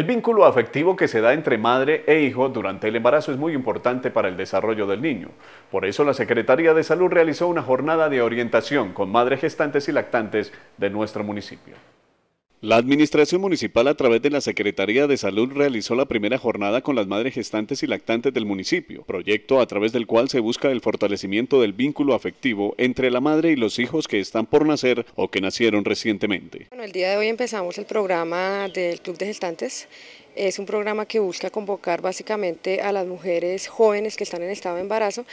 El vínculo afectivo que se da entre madre e hijo durante el embarazo es muy importante para el desarrollo del niño. Por eso la Secretaría de Salud realizó una jornada de orientación con madres gestantes y lactantes de nuestro municipio. La Administración Municipal a través de la Secretaría de Salud realizó la primera jornada con las madres gestantes y lactantes del municipio, proyecto a través del cual se busca el fortalecimiento del vínculo afectivo entre la madre y los hijos que están por nacer o que nacieron recientemente. Bueno, el día de hoy empezamos el programa del Club de Gestantes, es un programa que busca convocar básicamente a las mujeres jóvenes que están en estado de embarazo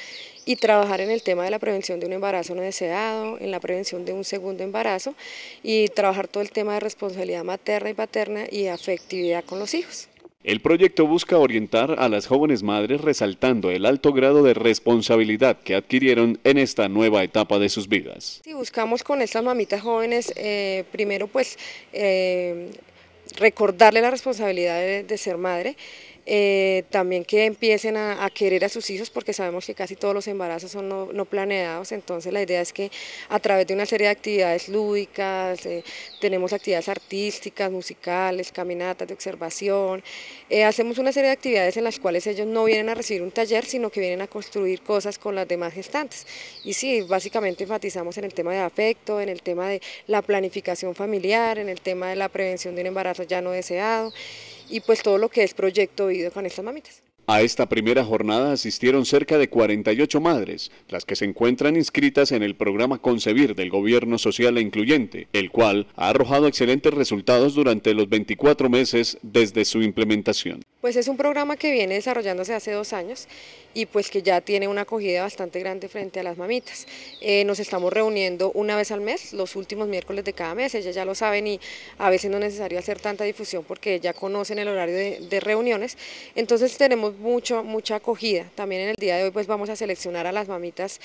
y trabajar en el tema de la prevención de un embarazo no deseado, en la prevención de un segundo embarazo y trabajar todo el tema de responsabilidad materna y paterna y afectividad con los hijos. El proyecto busca orientar a las jóvenes madres resaltando el alto grado de responsabilidad que adquirieron en esta nueva etapa de sus vidas. Si buscamos con estas mamitas jóvenes, eh, primero pues... Eh, recordarle la responsabilidad de, ser madre eh, también que empiecen a, querer a sus hijos porque sabemos que casi todos los embarazos son no, planeados, entonces la idea es que a través de una serie de actividades lúdicas, eh, tenemos actividades artísticas, musicales, caminatas de observación, eh, hacemos una serie de actividades en las cuales ellos no vienen a recibir un taller, sino que vienen a construir cosas con las demás gestantes. Y sí, básicamente enfatizamos en el tema de afecto, en el tema de la planificación familiar, en el tema de la prevención de un embarazo ya no deseado y pues todo lo que es proyecto y con estas mamitas. A esta primera jornada asistieron cerca de 48 madres, las que se encuentran inscritas en el programa Concebir del Gobierno Social e Incluyente, el cual ha arrojado excelentes resultados durante los 24 meses desde su implementación. Pues es un programa que viene desarrollándose hace dos años y pues que ya tiene una acogida bastante grande frente a las mamitas. Eh, nos estamos reuniendo una vez al mes, los últimos miércoles de cada mes, ellas ya lo saben y a veces no es necesario hacer tanta difusión porque ya conocen el horario de, reuniones. Entonces tenemos mucho, mucha acogida. También en el día de hoy pues vamos a seleccionar a las mamitas,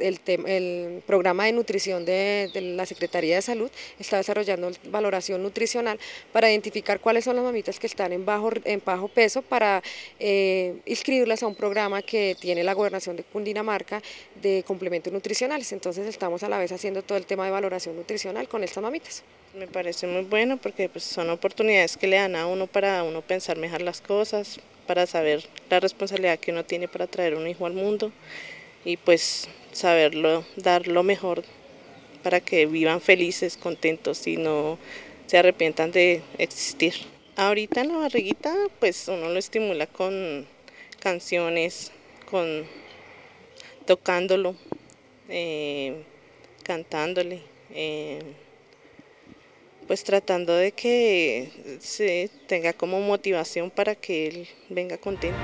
el, programa de nutrición de, de la Secretaría de Salud está desarrollando valoración nutricional para identificar cuáles son las mamitas que están en bajo, en bajo peso para eh, inscribirlas a un programa que tiene la gobernación de Cundinamarca de complementos nutricionales. Entonces estamos a la vez haciendo todo el tema de valoración nutricional con estas mamitas. Me parece muy bueno porque pues, son oportunidades que le dan a uno para uno pensar mejor las cosas, para saber la responsabilidad que uno tiene para traer un hijo al mundo y pues saberlo dar lo mejor para que vivan felices, contentos y no se arrepientan de existir. Ahorita en la barriguita, pues uno lo estimula con canciones, con tocándolo, eh, cantándole, eh, pues tratando de que se tenga como motivación para que él venga contento.